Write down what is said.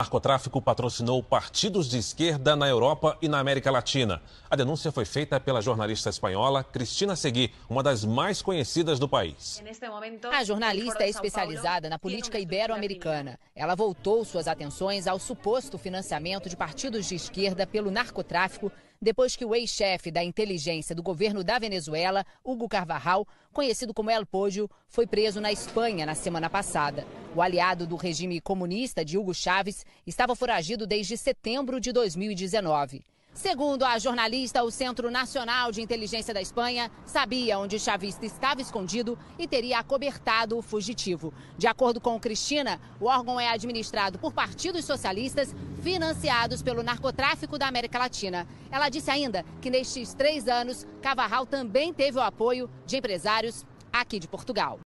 Narcotráfico patrocinou partidos de esquerda na Europa e na América Latina. A denúncia foi feita pela jornalista espanhola Cristina Segui, uma das mais conhecidas do país. A jornalista é especializada na política ibero-americana. Ela voltou suas atenções ao suposto financiamento de partidos de esquerda pelo narcotráfico depois que o ex-chefe da inteligência do governo da Venezuela, Hugo Carvajal, conhecido como El Pojo, foi preso na Espanha na semana passada. O aliado do regime comunista de Hugo Chávez estava foragido desde setembro de 2019. Segundo a jornalista, o Centro Nacional de Inteligência da Espanha sabia onde Chavista estava escondido e teria acobertado o fugitivo. De acordo com Cristina, o órgão é administrado por partidos socialistas financiados pelo narcotráfico da América Latina. Ela disse ainda que nestes três anos, Cavarral também teve o apoio de empresários aqui de Portugal.